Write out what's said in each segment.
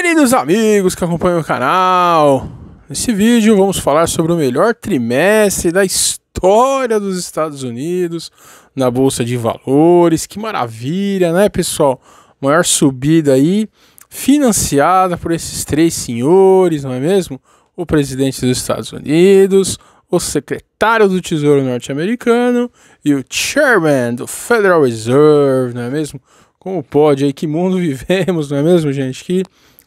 Queridos amigos que acompanham o canal, nesse vídeo vamos falar sobre o melhor trimestre da história dos Estados Unidos na bolsa de valores. Que maravilha, né, pessoal? Maior subida aí financiada por esses três senhores, não é mesmo? O presidente dos Estados Unidos, o secretário do Tesouro norte-americano e o chairman do Federal Reserve, não é mesmo? Como pode aí que mundo vivemos, não é mesmo, gente? Que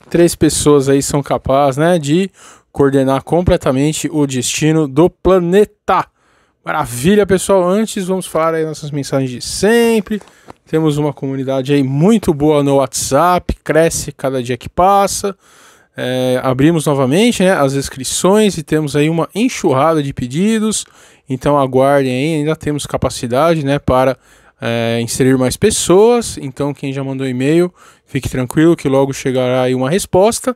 três pessoas aí são capazes, né, de coordenar completamente o destino do planeta. Maravilha, pessoal. Antes vamos falar aí nossas mensagens de sempre. Temos uma comunidade aí muito boa no WhatsApp, cresce cada dia que passa. É, abrimos novamente né, as inscrições e temos aí uma enxurrada de pedidos. Então aguardem aí, ainda temos capacidade né, para é, inserir mais pessoas. Então, quem já mandou e-mail, fique tranquilo que logo chegará aí uma resposta.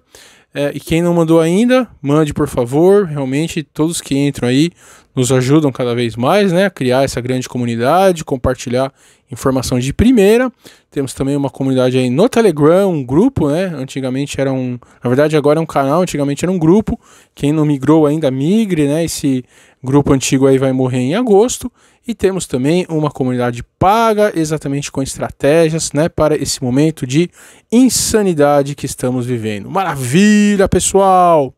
É, e quem não mandou ainda, mande por favor. Realmente, todos que entram aí nos ajudam cada vez mais né, a criar essa grande comunidade, compartilhar informação de primeira. Temos também uma comunidade aí no Telegram, um grupo, né? Antigamente era um. Na verdade, agora é um canal, antigamente era um grupo. Quem não migrou ainda, migre, né? Esse grupo antigo aí vai morrer em agosto. E temos também uma comunidade paga, exatamente com estratégias né, para esse momento de insanidade que estamos vivendo. Maravilha, pessoal!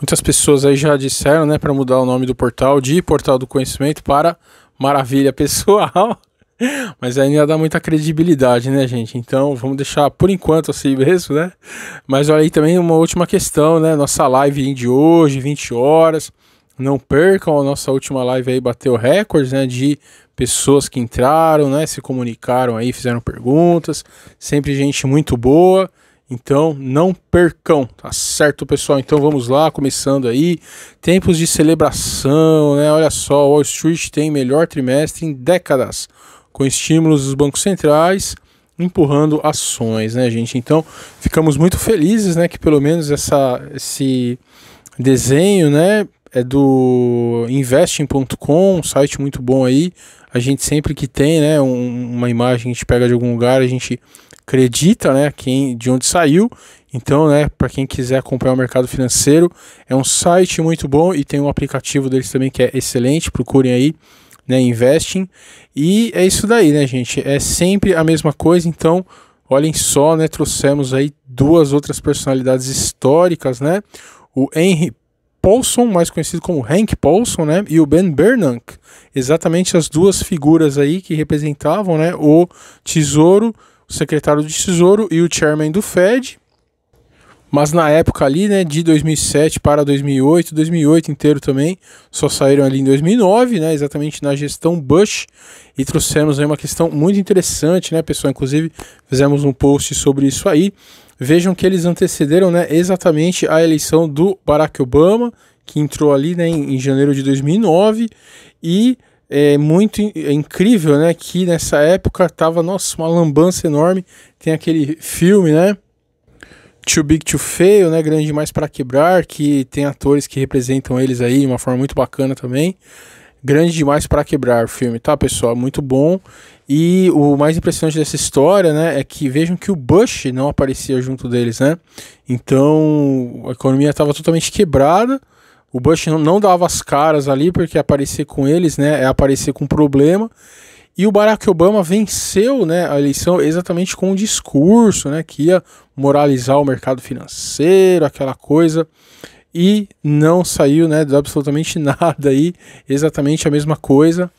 Muitas pessoas aí já disseram né, para mudar o nome do portal de Portal do Conhecimento para Maravilha Pessoal. Mas ainda dá muita credibilidade, né, gente? Então vamos deixar por enquanto assim mesmo, né? Mas olha aí também uma última questão, né? Nossa live de hoje, 20 horas. Não percam a nossa última live aí, bateu recordes, né? De pessoas que entraram, né? Se comunicaram aí, fizeram perguntas. Sempre gente muito boa. Então não percam, tá certo, pessoal? Então vamos lá, começando aí. Tempos de celebração, né? Olha só, Wall Street tem melhor trimestre em décadas, com estímulos dos bancos centrais empurrando ações, né, gente? Então ficamos muito felizes, né? Que pelo menos essa, esse desenho, né? é do investing.com, um site muito bom aí. A gente sempre que tem, né, um, uma imagem que a gente pega de algum lugar, a gente acredita, né, quem de onde saiu. Então, né, para quem quiser acompanhar o mercado financeiro, é um site muito bom e tem um aplicativo deles também que é excelente. Procurem aí, né, Investing. E é isso daí, né, gente? É sempre a mesma coisa, então Olhem só, né? Trouxemos aí duas outras personalidades históricas, né? O Henry Paulson, mais conhecido como Hank Paulson, né, e o Ben Bernanke, exatamente as duas figuras aí que representavam, né, o Tesouro, o secretário de Tesouro e o chairman do Fed, mas na época ali, né, de 2007 para 2008, 2008 inteiro também, só saíram ali em 2009, né, exatamente na gestão Bush, e trouxemos aí uma questão muito interessante, né, pessoal, inclusive fizemos um post sobre isso aí. Vejam que eles antecederam, né, exatamente a eleição do Barack Obama, que entrou ali, né, em, em janeiro de 2009, e é muito é incrível, né, que nessa época tava, nossa, uma lambança enorme. Tem aquele filme, né, Too Big to Fail, né? Grande demais para quebrar, que tem atores que representam eles aí de uma forma muito bacana também. Grande demais para quebrar o filme, tá, pessoal? Muito bom. E o mais impressionante dessa história, né, é que vejam que o Bush não aparecia junto deles, né? Então, a economia estava totalmente quebrada. O Bush não, não dava as caras ali, porque aparecer com eles, né, é aparecer com um problema. E o Barack Obama venceu né, a eleição exatamente com um discurso né, que ia moralizar o mercado financeiro, aquela coisa. E não saiu né, absolutamente nada aí, exatamente a mesma coisa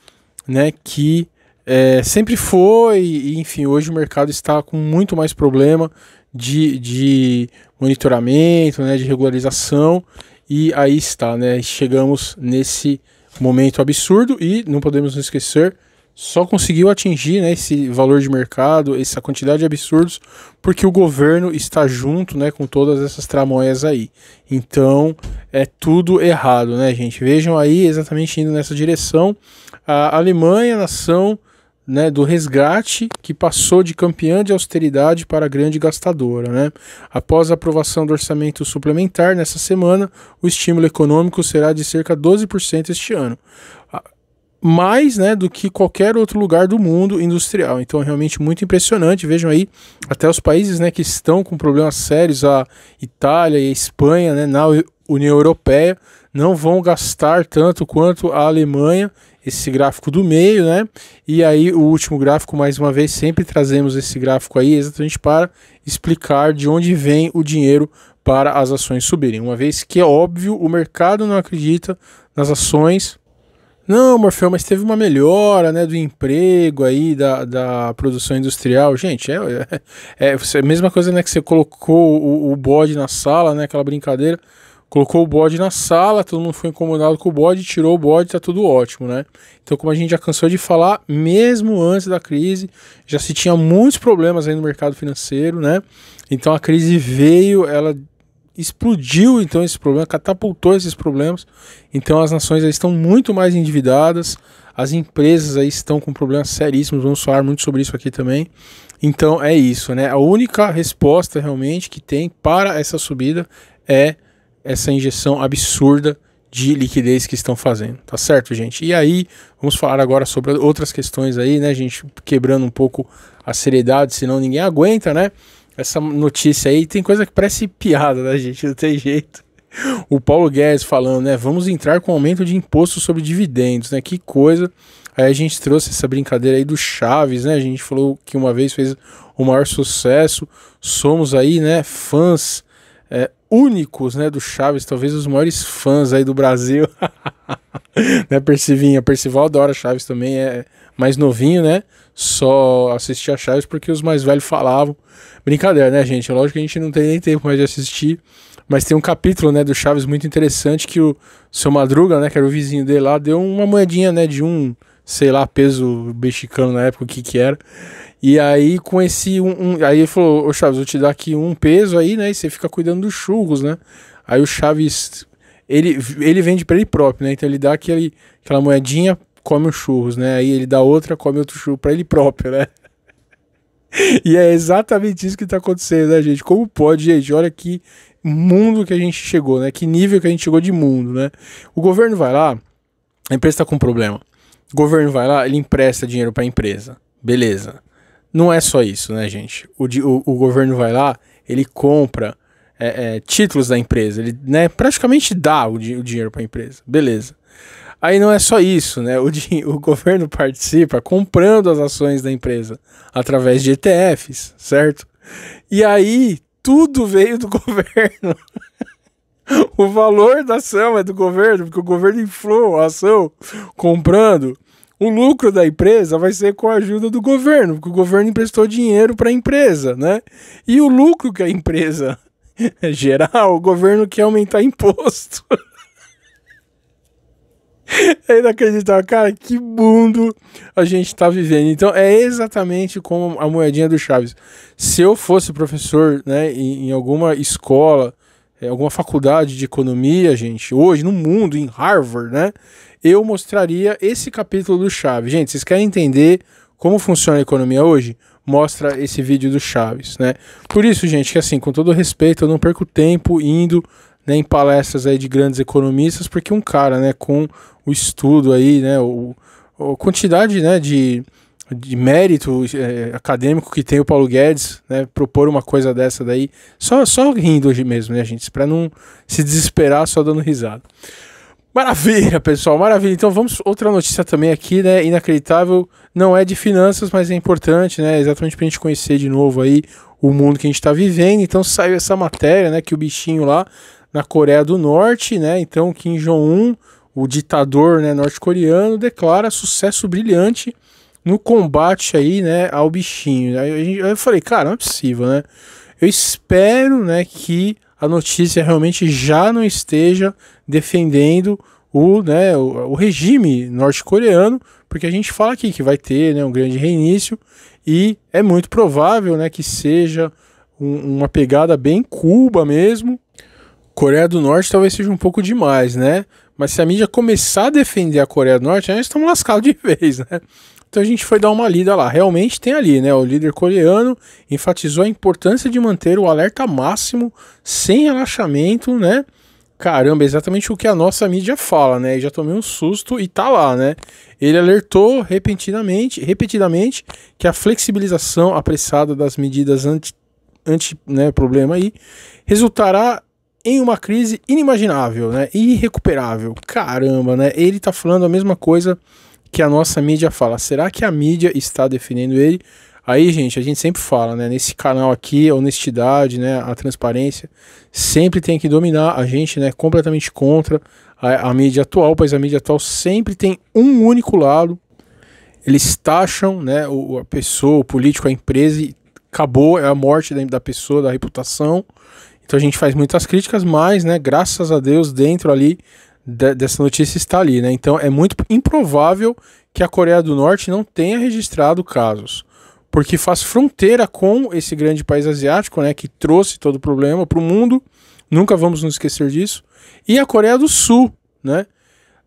né, que é, sempre foi. E, enfim, hoje o mercado está com muito mais problema de, de monitoramento, né, de regularização. E aí está, né, chegamos nesse momento absurdo e não podemos esquecer só conseguiu atingir né, esse valor de mercado, essa quantidade de absurdos, porque o governo está junto né, com todas essas tramóias aí. Então é tudo errado, né, gente? Vejam aí exatamente indo nessa direção. A Alemanha, nação né, do resgate, que passou de campeã de austeridade para grande gastadora. Né? Após a aprovação do orçamento suplementar nessa semana, o estímulo econômico será de cerca de 12% este ano mais né, do que qualquer outro lugar do mundo industrial. Então é realmente muito impressionante. Vejam aí até os países né, que estão com problemas sérios, a Itália e a Espanha, né, na União Europeia, não vão gastar tanto quanto a Alemanha, esse gráfico do meio, né? E aí o último gráfico, mais uma vez, sempre trazemos esse gráfico aí exatamente para explicar de onde vem o dinheiro para as ações subirem. Uma vez que é óbvio, o mercado não acredita nas ações não, Morfeu, mas teve uma melhora né, do emprego aí, da, da produção industrial. Gente, é, é, é a mesma coisa né, que você colocou o, o bode na sala, né, aquela brincadeira. Colocou o bode na sala, todo mundo foi incomodado com o bode, tirou o bode, tá tudo ótimo, né? Então, como a gente já cansou de falar, mesmo antes da crise, já se tinha muitos problemas aí no mercado financeiro, né? Então a crise veio, ela explodiu então esse problema, catapultou esses problemas. Então as nações estão muito mais endividadas, as empresas aí estão com problemas seríssimos, vamos falar muito sobre isso aqui também. Então é isso, né? A única resposta realmente que tem para essa subida é essa injeção absurda de liquidez que estão fazendo, tá certo, gente? E aí, vamos falar agora sobre outras questões aí, né, gente? Quebrando um pouco a seriedade, senão ninguém aguenta, né? essa notícia aí tem coisa que parece piada, né, gente? Não tem jeito. O Paulo Guedes falando, né? Vamos entrar com aumento de imposto sobre dividendos, né? Que coisa. Aí a gente trouxe essa brincadeira aí do Chaves, né? A gente falou que uma vez fez o maior sucesso. Somos aí, né, fãs é, únicos, né, do Chaves, talvez os maiores fãs aí do Brasil. né, Percivinha? Percival adora Chaves também, é mais novinho, né? Só assistia Chaves porque os mais velhos falavam. Brincadeira, né, gente? É lógico que a gente não tem nem tempo mais de assistir. Mas tem um capítulo, né, do Chaves muito interessante que o seu Madruga, né, que era o vizinho dele lá, deu uma moedinha, né, de um, sei lá, peso mexicano na época, o que que era. E aí com esse um, um aí ele falou: "Ô Chaves, vou te dar aqui um peso aí, né, e você fica cuidando dos churros, né?" Aí o Chaves ele, ele vende para ele próprio, né? Então ele dá aquele, aquela moedinha come os churros, né? Aí ele dá outra, come outro churro para ele próprio, né? e é exatamente isso que tá acontecendo, né, gente? Como pode, gente? Olha que mundo que a gente chegou, né? Que nível que a gente chegou de mundo, né? O governo vai lá, a empresa tá com um problema. O governo vai lá, ele empresta dinheiro para a empresa. Beleza. Não é só isso, né, gente? O, o, o governo vai lá, ele compra é, é, títulos da empresa, ele né, praticamente dá o, o dinheiro para a empresa. Beleza. Aí não é só isso, né? O, o governo participa comprando as ações da empresa através de ETFs, certo? E aí tudo veio do governo. o valor da ação é do governo, porque o governo inflou a ação comprando. O lucro da empresa vai ser com a ajuda do governo, porque o governo emprestou dinheiro para a empresa, né? E o lucro que a empresa gerar, o governo quer aumentar imposto. É inacreditável, cara, que mundo a gente tá vivendo. Então é exatamente como a moedinha do Chaves. Se eu fosse professor, né, em, em alguma escola, é, alguma faculdade de economia, gente, hoje no mundo, em Harvard, né, eu mostraria esse capítulo do Chaves. Gente, vocês querem entender como funciona a economia hoje? Mostra esse vídeo do Chaves, né? Por isso, gente, que assim, com todo respeito, eu não perco tempo indo né, em palestras aí de grandes economistas, porque um cara, né, com o estudo aí, né, o, a quantidade, né, de, de mérito é, acadêmico que tem o Paulo Guedes, né, propor uma coisa dessa daí, só, só rindo hoje mesmo, né, gente, para não se desesperar só dando risada. Maravilha, pessoal, maravilha. Então vamos outra notícia também aqui, né? Inacreditável, não é de finanças, mas é importante, né? Exatamente para a gente conhecer de novo aí o mundo que a gente está vivendo. Então saiu essa matéria, né? Que o bichinho lá na Coreia do Norte, né? Então Kim Jong-un, o ditador né, norte-coreano, declara sucesso brilhante no combate aí, né, ao bichinho. Né? Aí eu falei, cara, não é possível, né? Eu espero, né, que a notícia realmente já não esteja defendendo o, né, o, o regime norte-coreano, porque a gente fala aqui que vai ter, né, um grande reinício e é muito provável, né, que seja um, uma pegada bem Cuba mesmo, Coreia do Norte talvez seja um pouco demais, né? Mas se a mídia começar a defender a Coreia do Norte, nós estamos lascados de vez, né? Então a gente foi dar uma lida lá. Realmente tem ali, né? O líder coreano enfatizou a importância de manter o alerta máximo, sem relaxamento, né? Caramba, exatamente o que a nossa mídia fala, né? já tomei um susto e tá lá, né? Ele alertou repentinamente, repetidamente que a flexibilização apressada das medidas anti, anti né, problema aí resultará em uma crise inimaginável, né? Irrecuperável. Caramba, né? Ele tá falando a mesma coisa que a nossa mídia fala. Será que a mídia está defendendo ele? Aí, gente, a gente sempre fala, né? Nesse canal aqui, a honestidade, né? A transparência sempre tem que dominar. A gente, né? Completamente contra a, a mídia atual, pois a mídia atual sempre tem um único lado. Eles taxam, né? O, a pessoa, o político, a empresa e acabou. É a morte da, da pessoa, da reputação. Então a gente faz muitas críticas, mas, né, graças a Deus, dentro ali de, dessa notícia está ali, né? Então é muito improvável que a Coreia do Norte não tenha registrado casos, porque faz fronteira com esse grande país asiático, né, que trouxe todo o problema para o mundo. Nunca vamos nos esquecer disso. E a Coreia do Sul, né?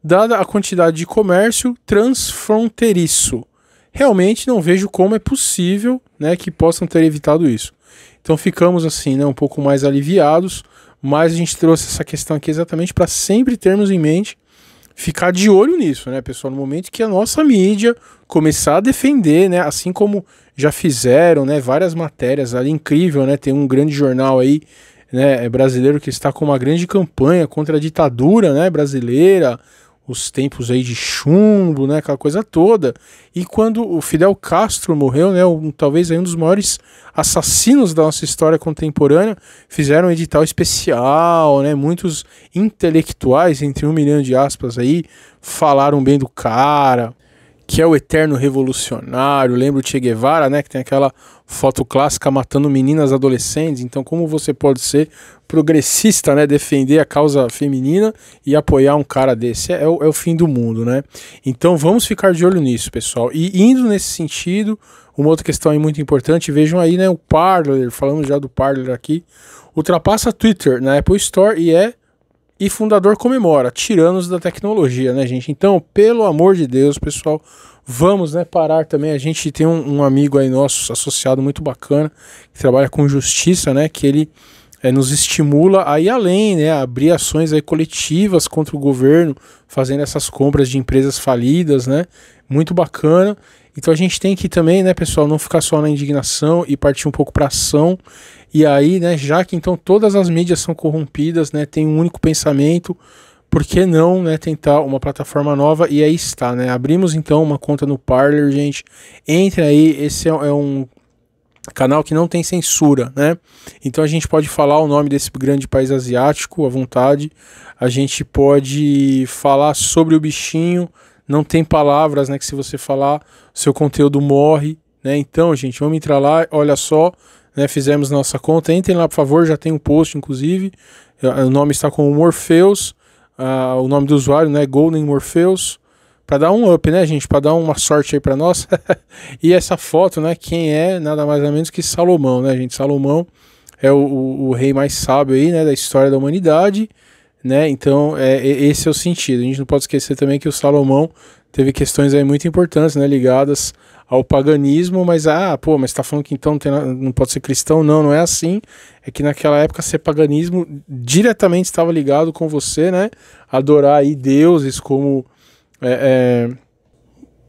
Dada a quantidade de comércio transfronteiriço, realmente não vejo como é possível, né, que possam ter evitado isso. Então ficamos assim, né, um pouco mais aliviados, mas a gente trouxe essa questão aqui exatamente para sempre termos em mente ficar de olho nisso, né, pessoal, no momento que a nossa mídia começar a defender, né, assim como já fizeram, né, várias matérias ali incrível, né, tem um grande jornal aí, né, brasileiro que está com uma grande campanha contra a ditadura, né, brasileira, os tempos aí de chumbo, né, aquela coisa toda. E quando o Fidel Castro morreu, né, um, talvez aí um dos maiores assassinos da nossa história contemporânea, fizeram um edital especial, né, muitos intelectuais, entre um milhão de aspas aí, falaram bem do cara que é o eterno revolucionário. Lembro o Che Guevara, né, que tem aquela foto clássica matando meninas adolescentes. Então, como você pode ser progressista, né, defender a causa feminina e apoiar um cara desse? É, é, o, é o fim do mundo, né? Então, vamos ficar de olho nisso, pessoal. E indo nesse sentido, uma outra questão aí muito importante, vejam aí, né, o Parler, falamos já do Parler aqui, ultrapassa Twitter na Apple Store e é e fundador comemora tiranos da tecnologia, né, gente? Então, pelo amor de Deus, pessoal, vamos né, parar também. A gente tem um, um amigo aí nosso, associado muito bacana, que trabalha com justiça, né? Que ele é, nos estimula aí além, né, a abrir ações aí coletivas contra o governo, fazendo essas compras de empresas falidas, né? Muito bacana. Então a gente tem que também, né, pessoal, não ficar só na indignação e partir um pouco para ação e aí, né, já que então todas as mídias são corrompidas, né, tem um único pensamento, por que não, né, tentar uma plataforma nova? E aí está, né? Abrimos então uma conta no Parler, gente. Entre aí, esse é, é um canal que não tem censura, né? Então a gente pode falar o nome desse grande país asiático à vontade. A gente pode falar sobre o bichinho, não tem palavras, né, que se você falar, seu conteúdo morre, né? Então, gente, vamos entrar lá, olha só, né, fizemos nossa conta. Entrem lá, por favor, já tem um post, inclusive. O nome está com Morpheus. Uh, o nome do usuário, né? Golden Morpheus. Para dar um up, né, gente? Para dar uma sorte aí para nós. e essa foto, né? Quem é? Nada mais ou menos que Salomão, né, gente? Salomão é o, o, o rei mais sábio aí, né? Da história da humanidade. Né? Então, é, esse é o sentido. A gente não pode esquecer também que o Salomão teve questões aí muito importantes, né, ligadas ao paganismo, mas ah, pô, mas está falando que então não, não, pode ser cristão, não, não é assim. É que naquela época ser paganismo diretamente estava ligado com você, né? Adorar aí deuses como é, é,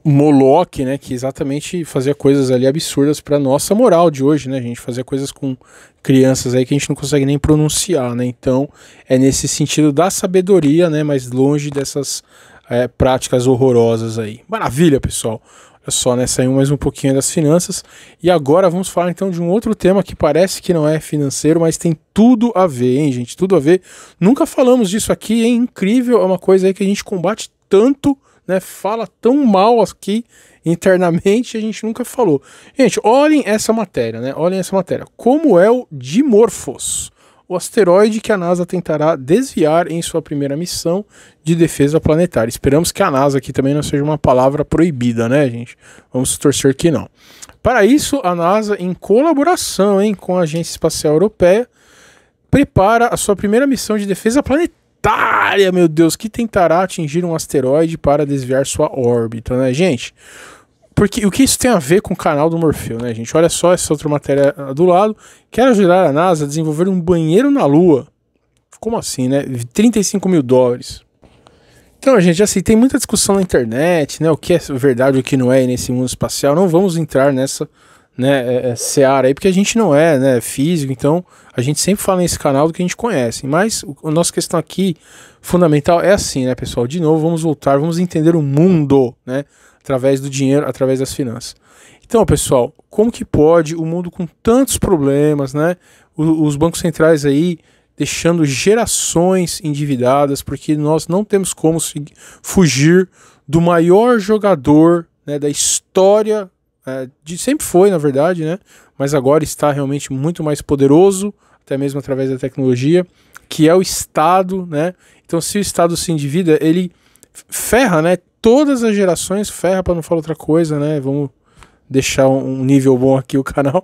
Moloch, né? Que exatamente fazia coisas ali absurdas para nossa moral de hoje, né? A gente fazia coisas com crianças aí que a gente não consegue nem pronunciar, né? Então é nesse sentido da sabedoria, né? Mas longe dessas é, práticas horrorosas aí. Maravilha, pessoal! Olha só, né? Saiu mais um pouquinho das finanças. E agora vamos falar então de um outro tema que parece que não é financeiro, mas tem tudo a ver, hein, gente? Tudo a ver. Nunca falamos disso aqui, é incrível, é uma coisa aí que a gente combate tanto, né? Fala tão mal aqui internamente, a gente nunca falou. Gente, olhem essa matéria, né? Olhem essa matéria. Como é o Dimorphos? o asteroide que a NASA tentará desviar em sua primeira missão de defesa planetária. Esperamos que a NASA aqui também não seja uma palavra proibida, né, gente? Vamos torcer que não. Para isso, a NASA, em colaboração hein, com a Agência Espacial Europeia, prepara a sua primeira missão de defesa planetária, meu Deus, que tentará atingir um asteroide para desviar sua órbita, né, gente? Porque o que isso tem a ver com o canal do Morfeu, né, gente? Olha só essa outra matéria ah, do lado. Quero ajudar a NASA a desenvolver um banheiro na Lua. Como assim, né? 35 mil dólares. Então, gente, assim, tem muita discussão na internet, né? O que é verdade, o que não é nesse mundo espacial. Não vamos entrar nessa né, é, é, seara aí, porque a gente não é né, físico, então a gente sempre fala nesse canal do que a gente conhece. Mas o, a nossa questão aqui fundamental é assim, né, pessoal? De novo, vamos voltar, vamos entender o mundo, né? através do dinheiro, através das finanças. Então, pessoal, como que pode o mundo com tantos problemas, né? Os bancos centrais aí deixando gerações endividadas, porque nós não temos como fugir do maior jogador né, da história, é, de, sempre foi, na verdade, né? Mas agora está realmente muito mais poderoso, até mesmo através da tecnologia, que é o Estado, né? Então, se o Estado se endivida, ele ferra, né? todas as gerações, ferra para não falar outra coisa, né? Vamos deixar um nível bom aqui o canal,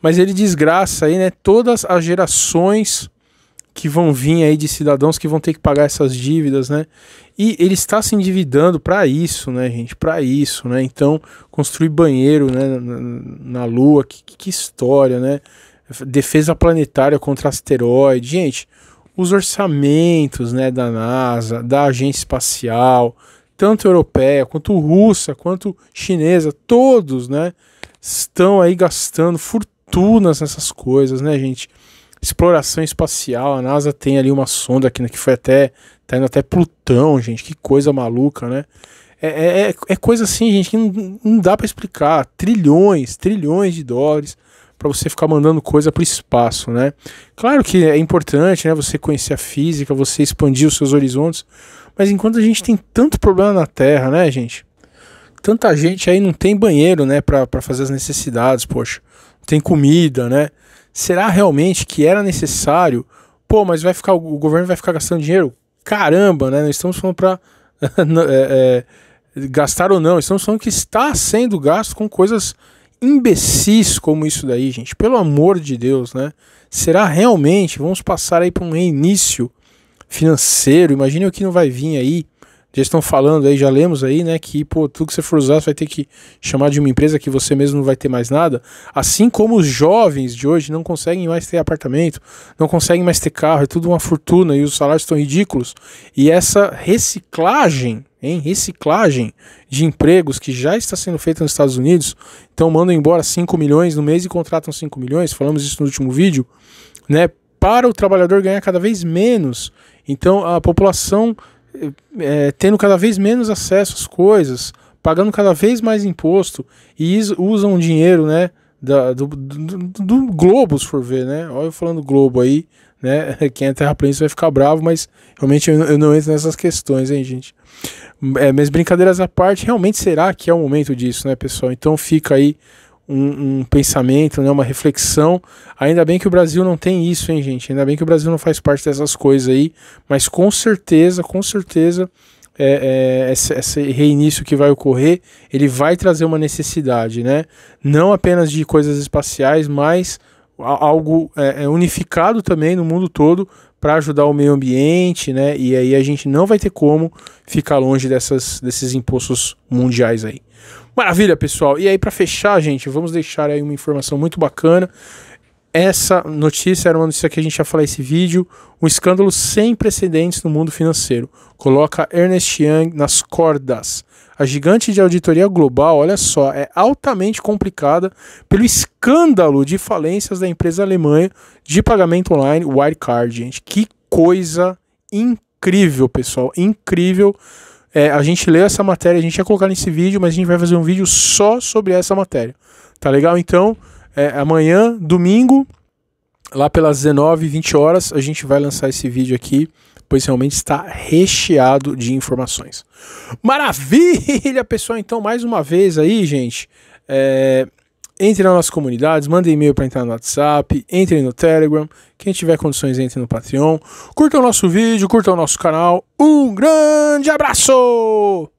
mas ele desgraça aí, né, todas as gerações que vão vir aí de cidadãos que vão ter que pagar essas dívidas, né? E ele está se endividando para isso, né, gente? Para isso, né? Então, construir banheiro, né, na, na lua, que, que história, né? Defesa planetária contra asteroide. Gente, os orçamentos, né, da NASA, da agência espacial, tanto europeia, quanto russa, quanto chinesa, todos, né, estão aí gastando fortunas nessas coisas, né, gente? Exploração espacial, a NASA tem ali uma sonda aqui, né, que foi até, tá indo até Plutão, gente, que coisa maluca, né? É, é, é, é coisa assim, gente, que não, não dá para explicar. Trilhões, trilhões de dólares para você ficar mandando coisa para o espaço, né? Claro que é importante, né? Você conhecer a física, você expandir os seus horizontes, mas enquanto a gente tem tanto problema na Terra, né, gente? Tanta gente aí não tem banheiro, né, para fazer as necessidades, poxa. Não tem comida, né? Será realmente que era necessário? Pô, mas vai ficar o governo vai ficar gastando dinheiro? Caramba, né? Nós estamos falando para é, é, gastar ou não. Estamos falando que está sendo gasto com coisas imbecis como isso daí, gente. Pelo amor de Deus, né? Será realmente? Vamos passar aí para um reinício financeiro. Imagine o que não vai vir aí. Já estão falando aí, já lemos aí, né? Que pô, tudo que você for usar, você vai ter que chamar de uma empresa que você mesmo não vai ter mais nada. Assim como os jovens de hoje não conseguem mais ter apartamento, não conseguem mais ter carro, é tudo uma fortuna e os salários estão ridículos. E essa reciclagem, hein? Reciclagem de empregos que já está sendo feita nos Estados Unidos. Então mandam embora 5 milhões no mês e contratam 5 milhões, falamos isso no último vídeo, né? Para o trabalhador ganhar cada vez menos então a população é, tendo cada vez menos acesso às coisas, pagando cada vez mais imposto e usam o dinheiro, né, da, do, do, do, globo, se for ver, né? Olha eu falando globo aí, né? Quem é terraplanista vai ficar bravo, mas realmente eu, eu, não entro nessas questões, hein, gente? É, brincadeiras à parte, realmente será que é o momento disso, né, pessoal? Então fica aí um, um, pensamento, né, uma reflexão. Ainda bem que o Brasil não tem isso, hein, gente? Ainda bem que o Brasil não faz parte dessas coisas aí, mas com certeza, com certeza, é, é, esse, esse, reinício que vai ocorrer, ele vai trazer uma necessidade, né? Não apenas de coisas espaciais, mas algo é, é, unificado também no mundo todo para ajudar o meio ambiente, né? E aí a gente não vai ter como ficar longe dessas, desses impostos mundiais aí. Maravilha, pessoal. E aí, para fechar, gente, vamos deixar aí uma informação muito bacana. Essa notícia era uma notícia que a gente ia falar esse vídeo. Um escândalo sem precedentes no mundo financeiro. Coloca Ernest Young nas cordas. A gigante de auditoria global, olha só, é altamente complicada pelo escândalo de falências da empresa alemã de pagamento online Wirecard, gente. Que coisa incrível, pessoal. Incrível é, a gente leu essa matéria, a gente ia colocar nesse vídeo, mas a gente vai fazer um vídeo só sobre essa matéria. Tá legal? Então, é, amanhã, domingo, lá pelas 19, 20 horas, a gente vai lançar esse vídeo aqui, pois realmente está recheado de informações. Maravilha, pessoal! Então, mais uma vez aí, gente. É, entre nas nossas comunidades, mandem e-mail para entrar no WhatsApp, entre no Telegram. Quem tiver condições, entre no Patreon. Curta o nosso vídeo, curta o nosso canal. Um grande abraço!